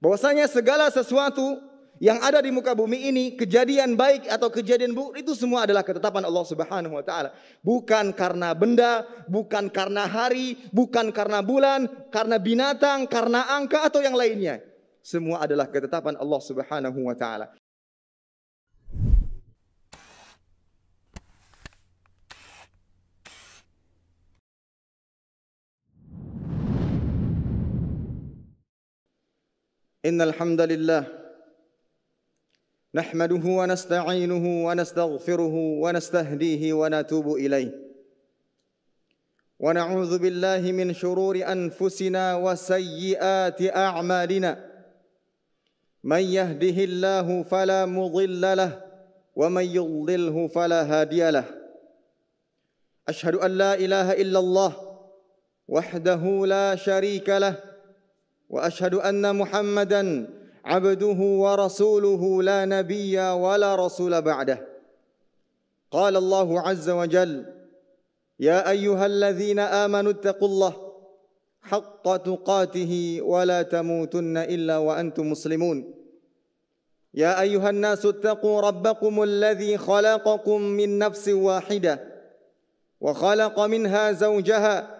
Bahwasanya segala sesuatu yang ada di muka bumi ini, kejadian baik atau kejadian buruk itu semua adalah ketetapan Allah Subhanahu wa taala. Bukan karena benda, bukan karena hari, bukan karena bulan, karena binatang, karena angka atau yang lainnya. Semua adalah ketetapan Allah Subhanahu wa taala. إن الحمد لله نحمده ونستعينه ونستغفره ونستهديه ونتوب إليه ونعوذ بالله من شرور أنفسنا وسيئات أعمالنا من يهده الله فلا مضل له ومن يضلله فلا هادي له أشهد أن لا إله إلا الله وحده لا شريك له واشهد ان محمدا عبده ورسوله لا نبي ولا رسول بعده قال الله عز وجل يا ايها الذين امنوا اتقوا الله حق تقاته ولا تموتن الا وانتم مسلمون يا ايها الناس اتقوا ربكم الذي خلقكم من نفس واحده وخلق منها زوجها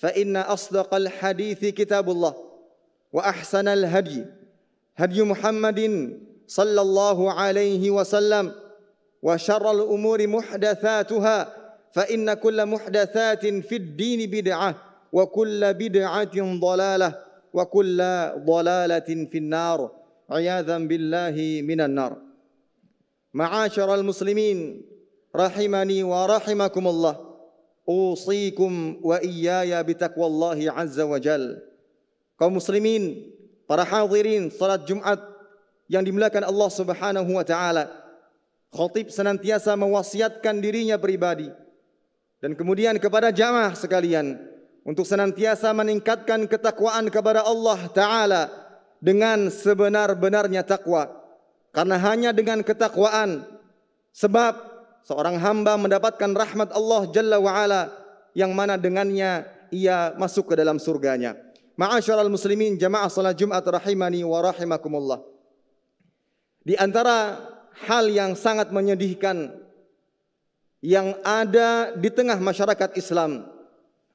فإن أصدق الحديث كتاب الله وأحسن الهدي هدي محمد صلى الله عليه وسلم وشر الأمور محدثاتها فإن كل محدثات في الدين بدعة وكل بدعة ضلالة وكل ضلالة في النار عياذا بالله من النار معاشر المسلمين رحمني ورحمكم الله usikum wa iyaya bitaqwallahi azza wa jal. Kaum muslimin, para hadirin salat Jumat yang dimuliakan Allah Subhanahu wa taala. Khatib senantiasa mewasiatkan dirinya pribadi dan kemudian kepada jamaah sekalian untuk senantiasa meningkatkan ketakwaan kepada Allah taala dengan sebenar-benarnya takwa. Karena hanya dengan ketakwaan sebab seorang hamba mendapatkan rahmat Allah Jalla wa'ala yang mana dengannya ia masuk ke dalam surganya. Ma'asyaral muslimin jamaah salat Jumat rahimani wa rahimakumullah. Di antara hal yang sangat menyedihkan yang ada di tengah masyarakat Islam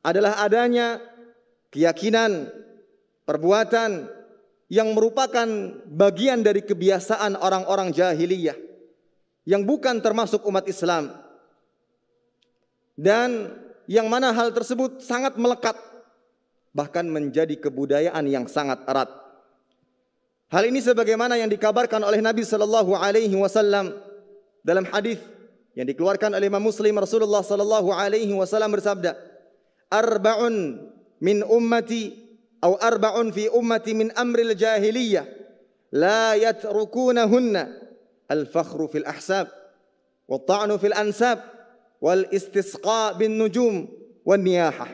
adalah adanya keyakinan, perbuatan yang merupakan bagian dari kebiasaan orang-orang jahiliyah yang bukan termasuk umat Islam. Dan yang mana hal tersebut sangat melekat bahkan menjadi kebudayaan yang sangat erat. Hal ini sebagaimana yang dikabarkan oleh Nabi sallallahu alaihi wasallam dalam hadis yang dikeluarkan oleh Imam Muslim Rasulullah sallallahu alaihi wasallam bersabda, "Arba'un min ummati atau arba'un fi ummati min amril jahiliyah la yatrukunahunna." al-fakhru fil ahsab wa ta'nu fil ansab wal istisqa bin nujum wa niyahah.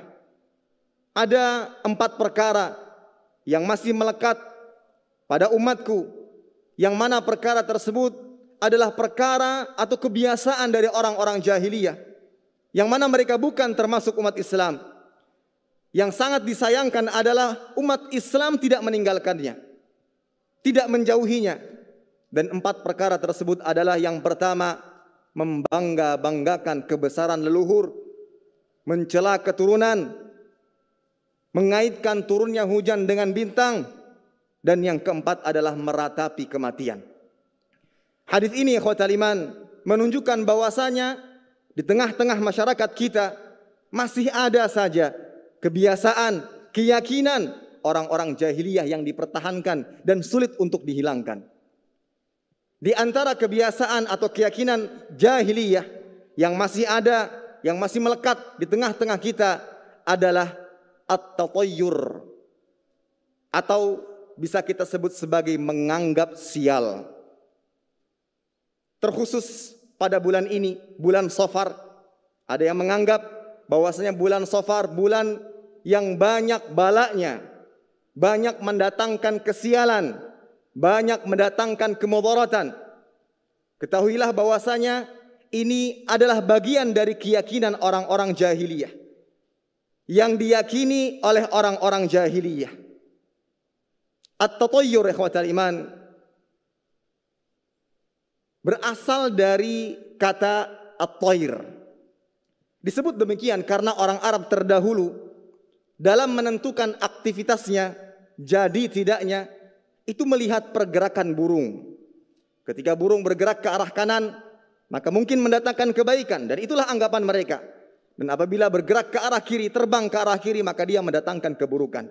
Ada empat perkara yang masih melekat pada umatku yang mana perkara tersebut adalah perkara atau kebiasaan dari orang-orang jahiliyah yang mana mereka bukan termasuk umat Islam. Yang sangat disayangkan adalah umat Islam tidak meninggalkannya, tidak menjauhinya, dan empat perkara tersebut adalah yang pertama, membangga-banggakan kebesaran leluhur, mencela keturunan, mengaitkan turunnya hujan dengan bintang, dan yang keempat adalah meratapi kematian. Hadis ini aliman menunjukkan bahwasanya di tengah-tengah masyarakat kita masih ada saja kebiasaan, keyakinan orang-orang jahiliyah yang dipertahankan dan sulit untuk dihilangkan. Di antara kebiasaan atau keyakinan jahiliyah yang masih ada, yang masih melekat di tengah-tengah kita adalah at-tatayyur atau bisa kita sebut sebagai menganggap sial. Terkhusus pada bulan ini, bulan Safar, ada yang menganggap bahwasanya bulan Safar bulan yang banyak balanya, banyak mendatangkan kesialan, banyak mendatangkan kemudaratan. Ketahuilah bahwasanya ini adalah bagian dari keyakinan orang-orang jahiliyah yang diyakini oleh orang-orang jahiliyah. At-tatayyur ikhwatal iman berasal dari kata at-tayr. Disebut demikian karena orang Arab terdahulu dalam menentukan aktivitasnya jadi tidaknya itu melihat pergerakan burung. Ketika burung bergerak ke arah kanan, maka mungkin mendatangkan kebaikan dan itulah anggapan mereka. Dan apabila bergerak ke arah kiri, terbang ke arah kiri, maka dia mendatangkan keburukan.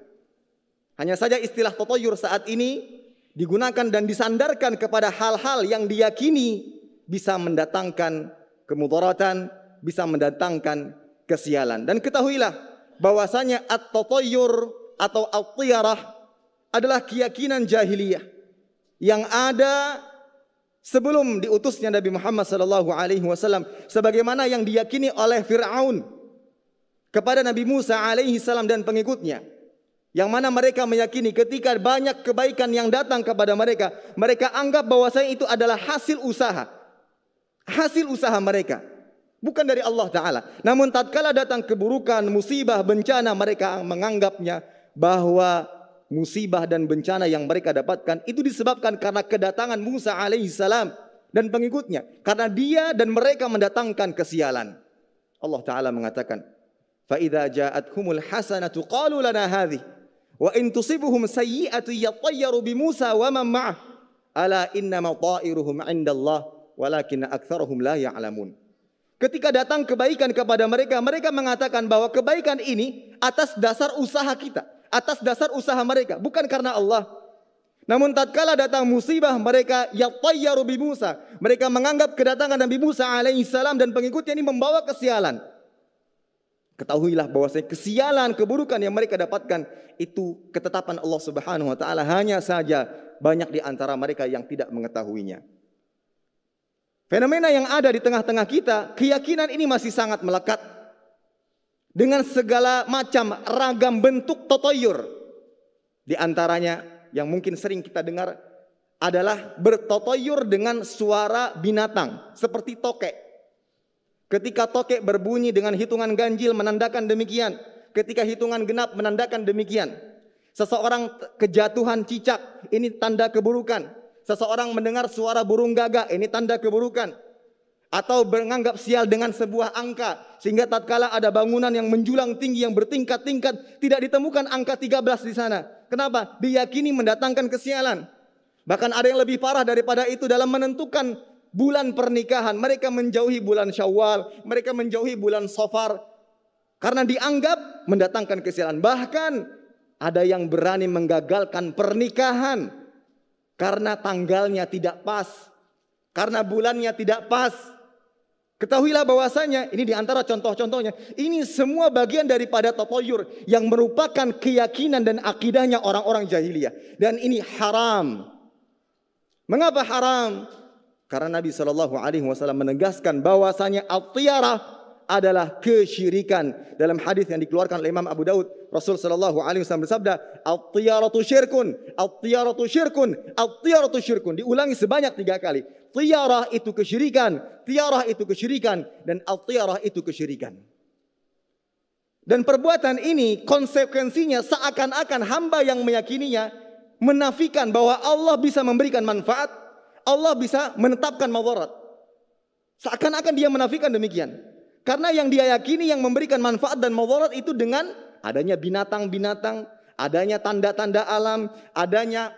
Hanya saja istilah totoyur saat ini digunakan dan disandarkan kepada hal-hal yang diyakini bisa mendatangkan kemudaratan, bisa mendatangkan kesialan. Dan ketahuilah bahwasanya at-totoyur atau at-tiyarah adalah keyakinan jahiliyah yang ada sebelum diutusnya Nabi Muhammad sallallahu alaihi wasallam sebagaimana yang diyakini oleh Firaun kepada Nabi Musa alaihi salam dan pengikutnya yang mana mereka meyakini ketika banyak kebaikan yang datang kepada mereka mereka anggap bahwasanya itu adalah hasil usaha hasil usaha mereka bukan dari Allah taala namun tatkala datang keburukan musibah bencana mereka menganggapnya bahwa musibah dan bencana yang mereka dapatkan itu disebabkan karena kedatangan Musa alaihissalam dan pengikutnya. Karena dia dan mereka mendatangkan kesialan. Allah Ta'ala mengatakan, فَإِذَا جَاءَتْهُمُ الْحَسَنَةُ قَالُوا tusibuhum sayyi'atu وَإِنْ bi سَيِّئَةٌ wa بِمُوسَى ma'ah ala inna إِنَّمَا طَائِرُهُمْ عِنْدَ اللَّهِ وَلَكِنَّ aktsaruhum لَا يَعْلَمُونَ Ketika datang kebaikan kepada mereka, mereka mengatakan bahwa kebaikan ini atas dasar usaha kita atas dasar usaha mereka, bukan karena Allah. Namun tatkala datang musibah mereka yatayyaru bi Musa. Mereka menganggap kedatangan Nabi Musa salam dan pengikutnya ini membawa kesialan. Ketahuilah bahwasanya kesialan, keburukan yang mereka dapatkan itu ketetapan Allah Subhanahu wa taala hanya saja banyak di antara mereka yang tidak mengetahuinya. Fenomena yang ada di tengah-tengah kita, keyakinan ini masih sangat melekat dengan segala macam ragam bentuk totoyur. Di antaranya yang mungkin sering kita dengar adalah bertotoyur dengan suara binatang seperti tokek. Ketika tokek berbunyi dengan hitungan ganjil menandakan demikian. Ketika hitungan genap menandakan demikian. Seseorang kejatuhan cicak ini tanda keburukan. Seseorang mendengar suara burung gagak ini tanda keburukan atau menganggap sial dengan sebuah angka sehingga tatkala ada bangunan yang menjulang tinggi yang bertingkat-tingkat tidak ditemukan angka 13 di sana. Kenapa? Diyakini mendatangkan kesialan. Bahkan ada yang lebih parah daripada itu dalam menentukan bulan pernikahan. Mereka menjauhi bulan Syawal, mereka menjauhi bulan Safar karena dianggap mendatangkan kesialan. Bahkan ada yang berani menggagalkan pernikahan karena tanggalnya tidak pas, karena bulannya tidak pas, Ketahuilah bahwasanya ini diantara contoh-contohnya. Ini semua bagian daripada totoyur yang merupakan keyakinan dan akidahnya orang-orang jahiliyah. Dan ini haram. Mengapa haram? Karena Nabi Shallallahu Alaihi Wasallam menegaskan bahwasanya al-tiara adalah kesyirikan. Dalam hadis yang dikeluarkan oleh Imam Abu Daud, Rasul Shallallahu Alaihi Wasallam bersabda, al tiyaratu syirkun, al tiyaratu syirkun, al tiyaratu syirkun. Diulangi sebanyak tiga kali tiarah itu kesyirikan, tiarah itu kesyirikan, dan al-tiarah itu kesyirikan. Dan perbuatan ini konsekuensinya seakan-akan hamba yang meyakininya menafikan bahwa Allah bisa memberikan manfaat, Allah bisa menetapkan mawarat. Seakan-akan dia menafikan demikian. Karena yang dia yakini yang memberikan manfaat dan mawarat itu dengan adanya binatang-binatang, adanya tanda-tanda alam, adanya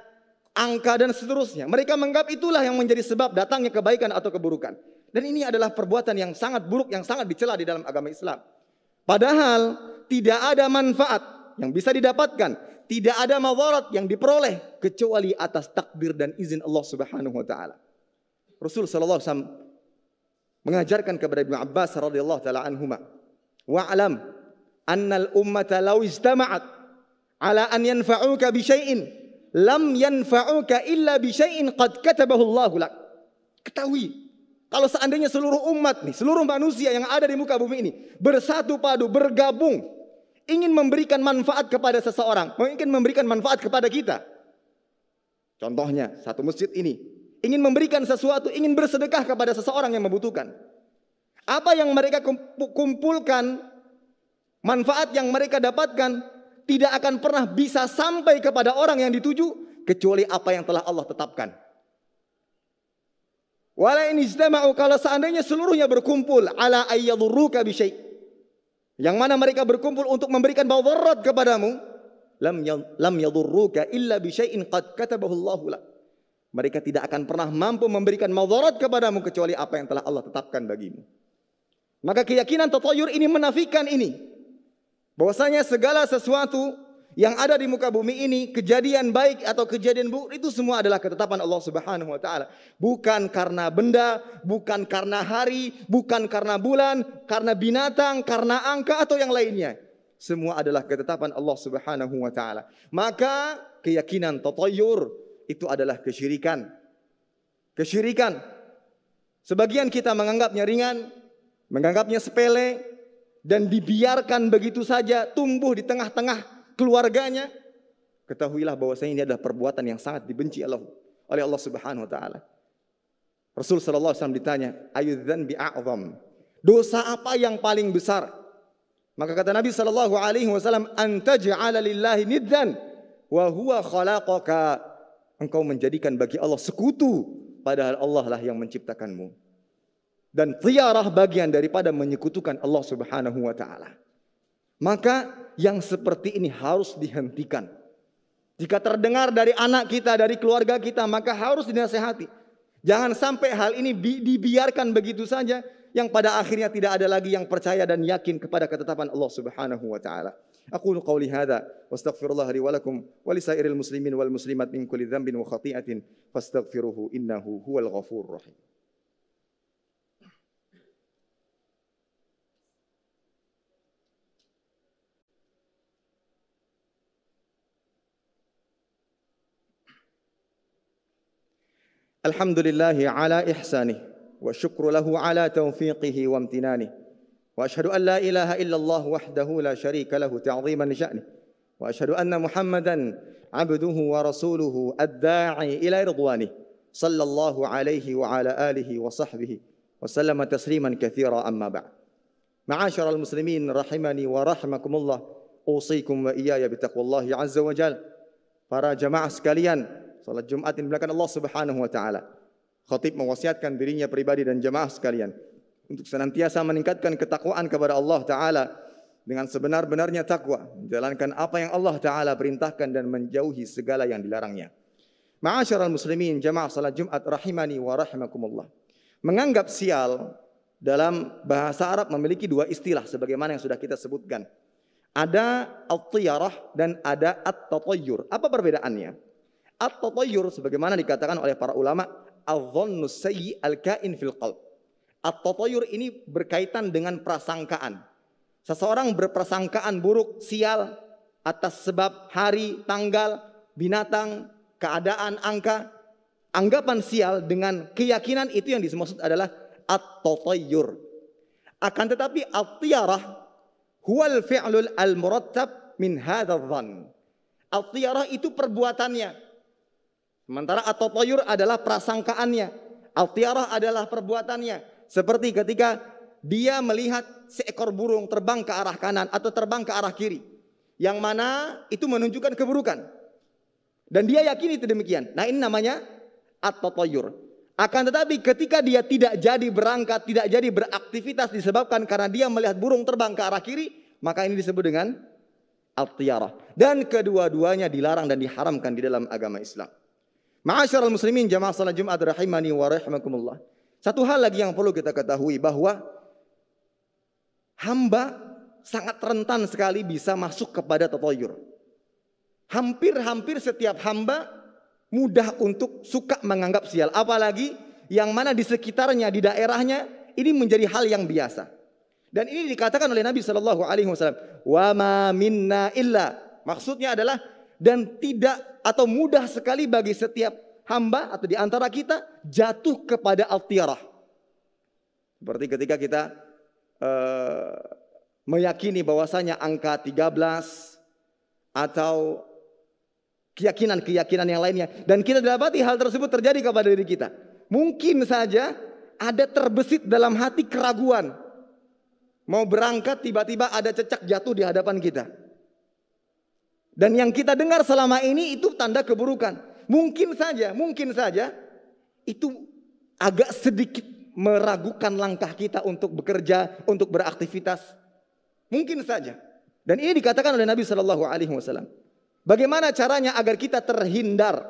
angka dan seterusnya. Mereka menganggap itulah yang menjadi sebab datangnya kebaikan atau keburukan. Dan ini adalah perbuatan yang sangat buruk, yang sangat dicela di dalam agama Islam. Padahal tidak ada manfaat yang bisa didapatkan, tidak ada mawarat yang diperoleh kecuali atas takdir dan izin Allah Subhanahu wa taala. Rasul sallallahu alaihi mengajarkan kepada Ibnu Abbas radhiyallahu taala ma "Wa alam annal ummata law istama'at ala an yanfa'uka bi syai'in lam yanfa'uka illa bi syai'in qad katabahu Allahu lak. Ketahui, kalau seandainya seluruh umat nih, seluruh manusia yang ada di muka bumi ini bersatu padu, bergabung, ingin memberikan manfaat kepada seseorang, ingin memberikan manfaat kepada kita. Contohnya, satu masjid ini ingin memberikan sesuatu, ingin bersedekah kepada seseorang yang membutuhkan. Apa yang mereka kumpulkan, manfaat yang mereka dapatkan, tidak akan pernah bisa sampai kepada orang yang dituju kecuali apa yang telah Allah tetapkan. Walau in ijtama'u kalau seandainya seluruhnya berkumpul ala ayyadurruka bi Yang mana mereka berkumpul untuk memberikan mudarat kepadamu, lam ya-, lam yadurruka illa bi syai'in qad katabahu Allahu Mereka tidak akan pernah mampu memberikan mudarat kepadamu kecuali apa yang telah Allah tetapkan bagimu. Maka keyakinan tatayur ini menafikan ini. Bahwasanya segala sesuatu yang ada di muka bumi ini, kejadian baik atau kejadian buruk itu semua adalah ketetapan Allah Subhanahu wa taala. Bukan karena benda, bukan karena hari, bukan karena bulan, karena binatang, karena angka atau yang lainnya. Semua adalah ketetapan Allah Subhanahu wa taala. Maka keyakinan tatayur itu adalah kesyirikan. Kesyirikan. Sebagian kita menganggapnya ringan, menganggapnya sepele, dan dibiarkan begitu saja tumbuh di tengah-tengah keluarganya, ketahuilah bahwasanya ini adalah perbuatan yang sangat dibenci Allah oleh Allah Subhanahu wa taala. Rasul sallallahu alaihi wasallam ditanya, "Ayyudzan om. Dosa apa yang paling besar? Maka kata Nabi sallallahu alaihi wasallam, "Antaj'ala lillahi niddan wa huwa khalaqaka." Engkau menjadikan bagi Allah sekutu padahal Allah lah yang menciptakanmu dan tiarah bagian daripada menyekutukan Allah Subhanahu wa taala. Maka yang seperti ini harus dihentikan. Jika terdengar dari anak kita, dari keluarga kita, maka harus dinasehati. Jangan sampai hal ini dibiarkan begitu saja yang pada akhirnya tidak ada lagi yang percaya dan yakin kepada ketetapan Allah Subhanahu wa taala. أقول قولي هذا واستغفر الله لي ولكم ولسائر المسلمين والمسلمات من كل ذنب وخطيئة فاستغفروه إنه هو الغفور الرحيم الحمد لله على إحسانه والشكر له على توفيقه وامتنانه وأشهد أن لا إله إلا الله وحده لا شريك له تعظيما لشأنه وأشهد أن محمدا عبده ورسوله الداعي إلى رضوانه صلى الله عليه وعلى آله وصحبه وسلم تسليما كثيرا أما بعد معاشر المسلمين رحمني ورحمكم الله أوصيكم وإياي بتقوى الله عز وجل فرا جماعة sekalian salat Jumat yang belakang Allah Subhanahu wa taala. Khatib mewasiatkan dirinya pribadi dan jemaah sekalian untuk senantiasa meningkatkan ketakwaan kepada Allah taala dengan sebenar-benarnya takwa, menjalankan apa yang Allah taala perintahkan dan menjauhi segala yang dilarangnya. Ma'asyiral muslimin, jemaah salat Jumat rahimani wa rahimakumullah. Menganggap sial dalam bahasa Arab memiliki dua istilah sebagaimana yang sudah kita sebutkan. Ada al-tiyarah dan ada at-tatayyur. Apa perbedaannya? at toyur sebagaimana dikatakan oleh para ulama, al dhannu sayyi al-kain fil qalb. at toyur ini berkaitan dengan prasangkaan. Seseorang berprasangkaan buruk, sial atas sebab hari, tanggal, binatang, keadaan, angka, anggapan sial dengan keyakinan itu yang dimaksud adalah at toyur. Akan tetapi at-tiyarah huwal fi'lul al-murattab min hadzal Al-tiyarah itu perbuatannya. Sementara atau toyur adalah prasangkaannya. Altiarah adalah perbuatannya. Seperti ketika dia melihat seekor burung terbang ke arah kanan atau terbang ke arah kiri. Yang mana itu menunjukkan keburukan. Dan dia yakini itu demikian. Nah ini namanya atotoyur. Akan tetapi ketika dia tidak jadi berangkat, tidak jadi beraktivitas disebabkan karena dia melihat burung terbang ke arah kiri, maka ini disebut dengan altiarah. Dan kedua-duanya dilarang dan diharamkan di dalam agama Islam. Ma'asyiral muslimin jamaah salat Jumat rahimani wa rahimakumullah. Satu hal lagi yang perlu kita ketahui bahwa hamba sangat rentan sekali bisa masuk kepada tatoyur. Hampir-hampir setiap hamba mudah untuk suka menganggap sial. Apalagi yang mana di sekitarnya, di daerahnya ini menjadi hal yang biasa. Dan ini dikatakan oleh Nabi Shallallahu Alaihi Wasallam, wa ma minna illa. Maksudnya adalah dan tidak atau mudah sekali bagi setiap hamba atau di antara kita jatuh kepada altiarah. Seperti ketika kita uh, meyakini bahwasanya angka 13 atau keyakinan-keyakinan yang lainnya dan kita dapati hal tersebut terjadi kepada diri kita. Mungkin saja ada terbesit dalam hati keraguan. Mau berangkat tiba-tiba ada cecak jatuh di hadapan kita. Dan yang kita dengar selama ini itu tanda keburukan. Mungkin saja, mungkin saja itu agak sedikit meragukan langkah kita untuk bekerja, untuk beraktivitas. Mungkin saja. Dan ini dikatakan oleh Nabi Shallallahu Alaihi Wasallam. Bagaimana caranya agar kita terhindar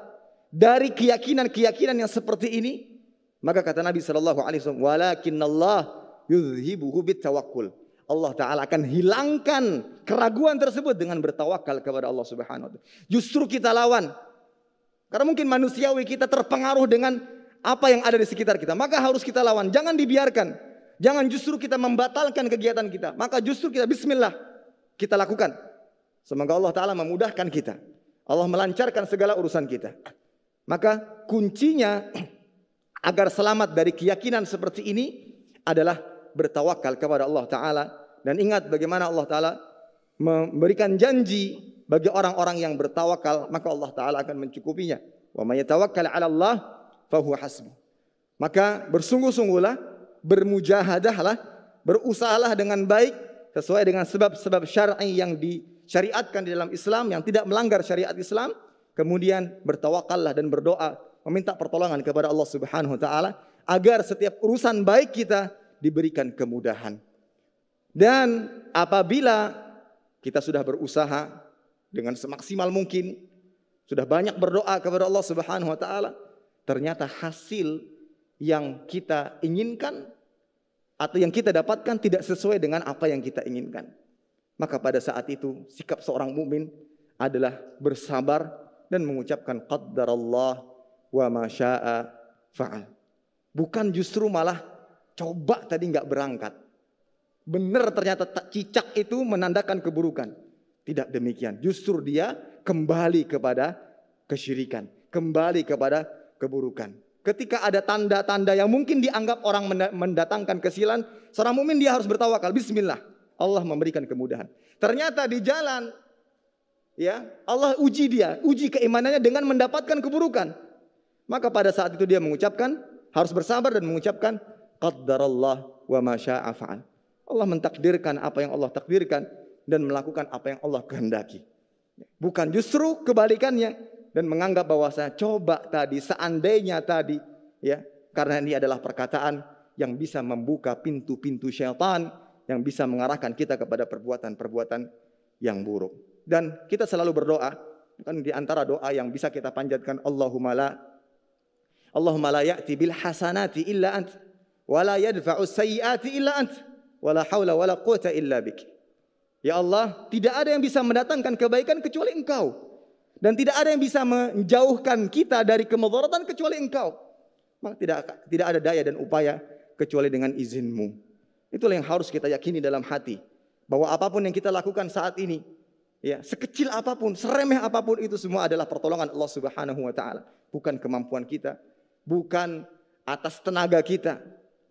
dari keyakinan-keyakinan yang seperti ini? Maka kata Nabi Shallallahu Alaihi Wasallam, "Walakin Allah yuzhibuhu bitawakkul." Allah Ta'ala akan hilangkan keraguan tersebut dengan bertawakal kepada Allah Subhanahu wa Ta'ala. Justru kita lawan. Karena mungkin manusiawi kita terpengaruh dengan apa yang ada di sekitar kita. Maka harus kita lawan. Jangan dibiarkan. Jangan justru kita membatalkan kegiatan kita. Maka justru kita bismillah. Kita lakukan. Semoga Allah Ta'ala memudahkan kita. Allah melancarkan segala urusan kita. Maka kuncinya agar selamat dari keyakinan seperti ini adalah bertawakal kepada Allah Ta'ala dan ingat bagaimana Allah Ta'ala memberikan janji bagi orang-orang yang bertawakal, maka Allah Ta'ala akan mencukupinya. Wa may tawakkal 'ala Allah fahuwa Maka bersungguh-sungguhlah, bermujahadahlah, berusahalah dengan baik sesuai dengan sebab-sebab syar'i yang disyariatkan di dalam Islam yang tidak melanggar syariat Islam, kemudian bertawakallah dan berdoa, meminta pertolongan kepada Allah Subhanahu wa taala agar setiap urusan baik kita diberikan kemudahan. Dan apabila kita sudah berusaha dengan semaksimal mungkin, sudah banyak berdoa kepada Allah Subhanahu wa taala, ternyata hasil yang kita inginkan atau yang kita dapatkan tidak sesuai dengan apa yang kita inginkan. Maka pada saat itu sikap seorang mukmin adalah bersabar dan mengucapkan qaddarallah wa ma syaa fa'al. Bukan justru malah coba tadi nggak berangkat Benar ternyata cicak itu menandakan keburukan. Tidak demikian. Justru dia kembali kepada kesyirikan. Kembali kepada keburukan. Ketika ada tanda-tanda yang mungkin dianggap orang mendatangkan kesilan, seorang mumin dia harus bertawakal. Bismillah. Allah memberikan kemudahan. Ternyata di jalan ya, Allah uji dia, uji keimanannya dengan mendapatkan keburukan. Maka pada saat itu dia mengucapkan harus bersabar dan mengucapkan qaddarallah wa masya'afa'al. Allah mentakdirkan apa yang Allah takdirkan dan melakukan apa yang Allah kehendaki. Bukan justru kebalikannya dan menganggap bahwasanya coba tadi seandainya tadi ya karena ini adalah perkataan yang bisa membuka pintu-pintu syaitan yang bisa mengarahkan kita kepada perbuatan-perbuatan yang buruk. Dan kita selalu berdoa kan di antara doa yang bisa kita panjatkan Allahumma la Allahumma la ya'ti bil hasanati illa ant wa la yadfa'u sayyiati illa ant wala haula wala quwata illa bik. Ya Allah, tidak ada yang bisa mendatangkan kebaikan kecuali Engkau. Dan tidak ada yang bisa menjauhkan kita dari kemudaratan kecuali Engkau. Maka tidak tidak ada daya dan upaya kecuali dengan izinmu. Itulah yang harus kita yakini dalam hati bahwa apapun yang kita lakukan saat ini, ya sekecil apapun, seremeh apapun itu semua adalah pertolongan Allah Subhanahu wa taala, bukan kemampuan kita, bukan atas tenaga kita,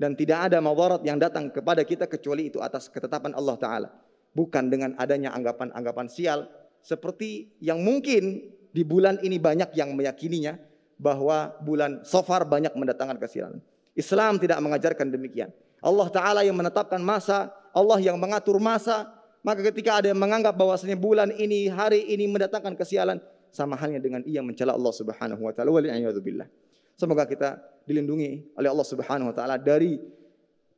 dan tidak ada mawarat yang datang kepada kita kecuali itu atas ketetapan Allah taala. Bukan dengan adanya anggapan-anggapan sial seperti yang mungkin di bulan ini banyak yang meyakininya bahwa bulan Sofar banyak mendatangkan kesialan. Islam tidak mengajarkan demikian. Allah taala yang menetapkan masa, Allah yang mengatur masa, maka ketika ada yang menganggap bahwasanya bulan ini, hari ini mendatangkan kesialan, sama halnya dengan ia mencela Allah Subhanahu wa taala. Semoga kita dilindungi oleh Allah Subhanahu wa taala dari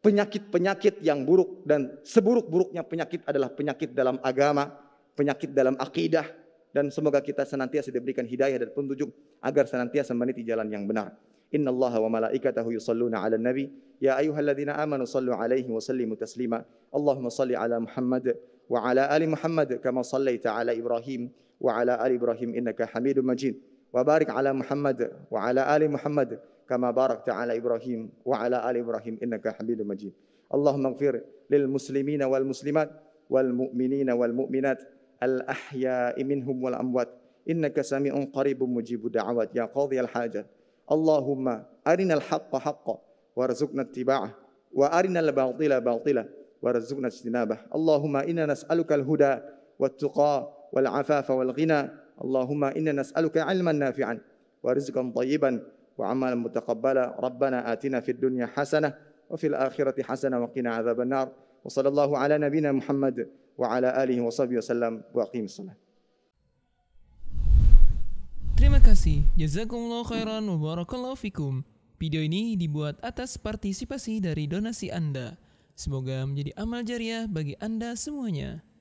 penyakit-penyakit yang buruk dan seburuk-buruknya penyakit adalah penyakit dalam agama, penyakit dalam akidah dan semoga kita senantiasa diberikan hidayah dan petunjuk agar senantiasa meniti jalan yang benar. Inna Allah wa malaikatahu yusalluna ala nabi ya ayyuhalladzina amanu sallu 'alaihi wa sallimu taslima. Allahumma salli 'ala Muhammad wa 'ala ali Muhammad kama sallaita 'ala Ibrahim wa 'ala ali Ibrahim innaka hamidun Majid. Wa barik 'ala Muhammad wa 'ala ali Muhammad كما باركت على إبراهيم وعلى آل إبراهيم إنك حميد مجيد اللهم اغفر للمسلمين والمسلمات والمؤمنين والمؤمنات الأحياء منهم والأموات إنك سميع قريب مجيب الدعوات يا قاضي الحاجات اللهم أرنا الحق حقا وارزقنا اتباعه وأرنا الباطل باطلا وارزقنا اجتنابه اللهم إنا نسألك الهدى والتقى والعفاف والغنى اللهم إنا نسألك علما نافعا ورزقا طيبا wa amalan mutaqabbala rabbana atina fid dunya hasanah wa fil akhirati hasanah wa qina الله wa sallallahu ala nabiyyina Muhammad wa ala alihi wa sahbihi wasallam wa salat Terima kasih. Jazakumullah khairan wa barakallahu fikum. Video ini dibuat atas partisipasi dari donasi Anda. Semoga menjadi amal jariah bagi Anda semuanya.